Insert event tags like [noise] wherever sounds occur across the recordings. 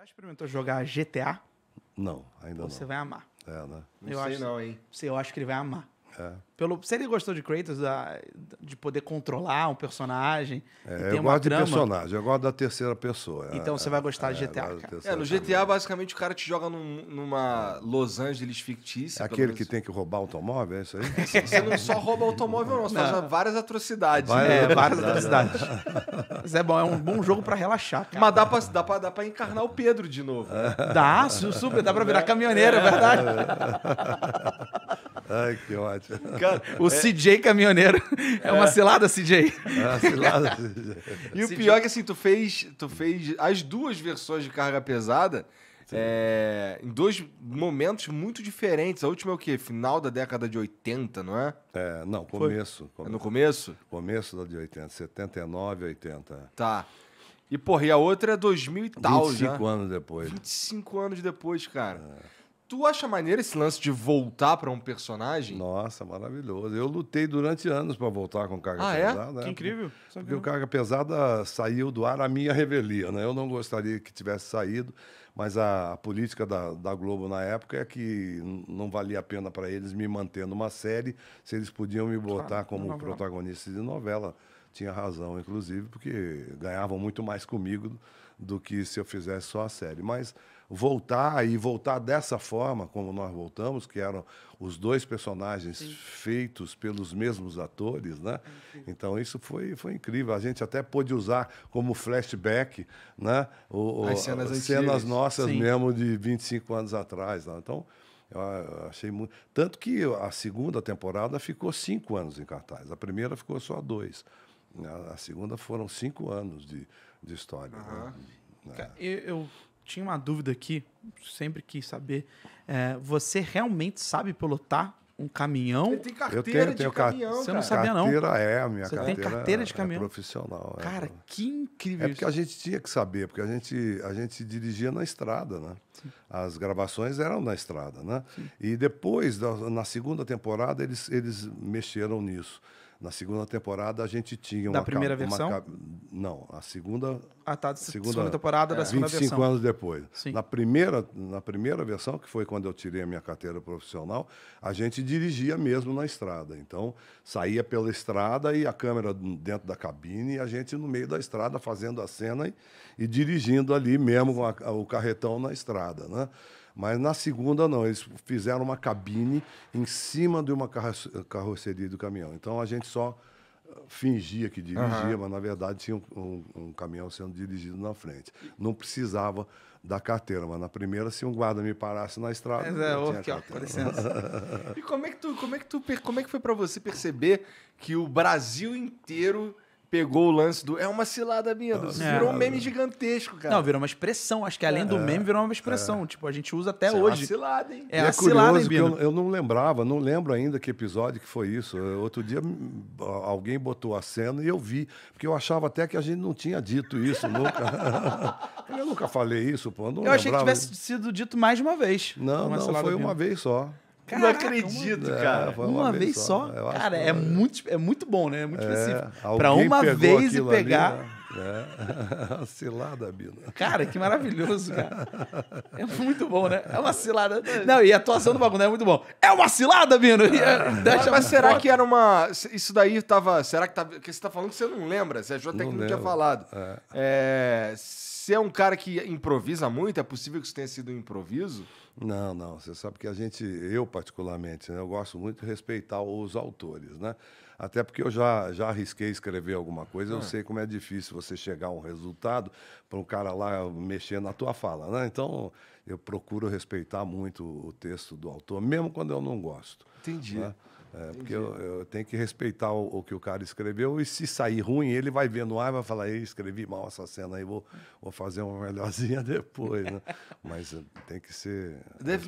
Já experimentou jogar GTA? Não, ainda não. Você vai amar. É, né? Não eu sei acho, não, hein? Eu acho que ele vai amar. É. Pelo, se ele gostou de Kratos, da, ah, de poder controlar um personagem. É, eu gosto trama, de personagem, eu gosto da terceira pessoa. É. Então é, você vai gostar é, de GTA. É, no GTA, também. basicamente, o cara te joga num, numa Los Angeles fictícia. Aquele que tem que roubar automóvel, é isso aí? [laughs] você não só rouba automóvel, não, você não. faz várias atrocidades. Vai, né? várias atrocidades. Mas é bom, é um bom jogo pra relaxar. Cara. Mas dá pra, dá, pra, dá pra encarnar o Pedro de novo. Né? Dá, super, dá pra virar caminhoneiro, é verdade. Ai, que ótimo. Cara, o é. CJ caminhoneiro é, é. é uma cilada CJ. É uma cilada [laughs] CJ. e o CJ. pior é que assim, tu fez, tu fez as duas versões de carga pesada é, em dois momentos muito diferentes. A última é o quê? Final da década de 80, não é? É, não, começo. começo. É no começo? Começo da de 80, 79, 80. Tá. E, porra, e a outra é 2000 e tal, 25 já. Né? anos depois. 25 anos depois, cara. É. Tu acha maneiro esse lance de voltar para um personagem? Nossa, maravilhoso. Eu lutei durante anos para voltar com Carga ah, é? Pesada. É? Que né? incrível. Porque, porque o Carga Pesada saiu do ar a minha revelia, né? Eu não gostaria que tivesse saído, mas a, a política da, da, Globo na época é que não valia a pena para eles me manter numa série se eles podiam me botar como protagonista de novela. Tinha razão, inclusive, porque ganhavam muito mais comigo do que se eu fizesse só a série. Mas voltar e voltar dessa forma, como nós voltamos, que eram os dois personagens Sim. feitos pelos mesmos atores, né? Sim. Então isso foi, foi incrível. A gente até pôde usar como flashback, né? O, As cenas, cenas nossas Sim. mesmo de 25 anos atrás. Né? Então eu achei muito. Tanto que a segunda temporada ficou cinco anos em cartaz. A primeira ficou só dois. A, a segunda foram cinco anos de, de história. Uhum. Né? É. Eu, eu, tinha uma dúvida aqui, sempre quis saber. É, você realmente sabe pilotar um caminhão? eu tem carteira eu tenho, tenho caminhão, Você cara. não sabia, não? Carteira é, a minha Você carteira. Tem carteira de é caminhão? É profissional. Cara, é. que incrível. É porque a gente tinha que saber, porque a gente, a gente dirigia na estrada, né? Sim. As gravações eram na estrada, né? Sim. E depois, na segunda temporada, eles, eles mexeram nisso. Na segunda temporada a gente tinha uma. Da primeira versão? Uma, não, a segunda. Ah, tá. Segunda, segunda temporada é, da segunda 25 versão. anos depois. Sim. Na, primeira, na primeira versão, que foi quando eu tirei a minha carteira profissional, a gente dirigia mesmo na estrada. Então, saía pela estrada e a câmera dentro da cabine e a gente no meio da estrada fazendo a cena e, e dirigindo ali mesmo com a, o carretão na estrada, né? Mas na segunda, não. Eles fizeram uma cabine em cima de uma carroceria do caminhão. Então a gente só eh, fingia que dirigia, uhum. mas na verdade tinha um, um, um, caminhão sendo dirigido na frente. Não precisava da carteira, mas na primeira, se um guarda me parasse na estrada. Mas é, eu aqui, ó, com licença. e como é que tu, como é que tu, como é que foi para você perceber que o Brasil inteiro pegou o lance do. É uma cilada, Bindo. Isso é, virou um é. meme gigantesco, cara. Não, virou uma expressão. Acho que além do é. meme, virou uma expressão. É. Tipo, a gente usa até isso hoje. É uma cilada, hein? É, é, cilada, hein, Eu, eu, não lembrava, não lembro ainda que episódio que foi isso. Outro dia hum, alguém botou a cena e eu vi. Porque eu achava até que a gente não tinha dito isso nunca. [laughs] eu nunca falei isso, pô. Eu, não eu achei que tivesse sido dito mais de uma vez. Não, não, foi uma vez só. Caraca, não acredito, uma, cara. É, uma, uma, vez, só. só. Cara, é, é, muito, é muito bom, né? É muito é, específico. Para uma vez e pegar. Ali, né? É. [laughs] cilada, Bino. Cara, que maravilhoso, cara. É muito bom, né? É uma cilada. É. Não, e a atuação do bagulho né? é muito bom. É uma cilada, Bino! É. Ah. Mas, mas será que era uma. Isso daí tava. Será que tava. que você tá falando que você não lembra. Você achou até que não tinha falado. É. É... Você é um cara que improvisa muito, é possível que isso tenha sido um improviso? Não, não. Você sabe que a gente, eu particularmente, né, eu gosto muito de respeitar os autores, né? Até porque eu já, já arrisquei escrever alguma coisa, eu ah. sei como é difícil você chegar a um resultado para um cara lá mexer na tua fala, né? Então, eu procuro respeitar muito o texto do autor, mesmo quando eu não gosto. Entendi. Né? É, porque eu, eu, tenho que respeitar o, o, que o cara escreveu e se sair ruim, ele vai ver no ar e vai falar, escrevi mal essa cena aí, vou, vou fazer uma melhorzinha [laughs] depois, né? mas eh, tem que ser... Deve,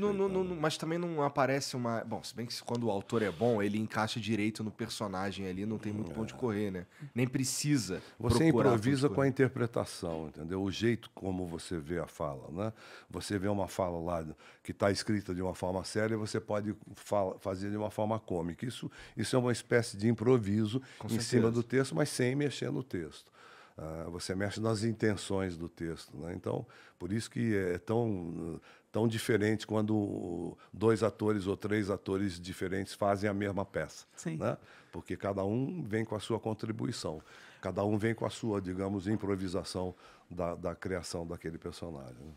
mas também não aparece uma... Bom, se bem que quando o autor é bom, ele encaixa direito no personagem ali, não tem muito é. onde correr, né? Nem precisa Você improvisa com a interpretação, entendeu? O jeito como você vê a fala, né? Você vê uma fala lá que está escrita de uma forma séria, você pode fala, fazer de uma forma cômica que Isso, isso é uma espécie de improviso Com em certeza. cima do texto, mas sem mexer no texto. Ah, você mexe nas intenções do texto. Né? Então, por isso que é, é tão, tão diferente quando dois atores ou três atores diferentes fazem a mesma peça. Sim. Né? Porque cada um vem com a sua contribuição, cada um vem com a sua, digamos, improvisação da, da criação daquele personagem. Né?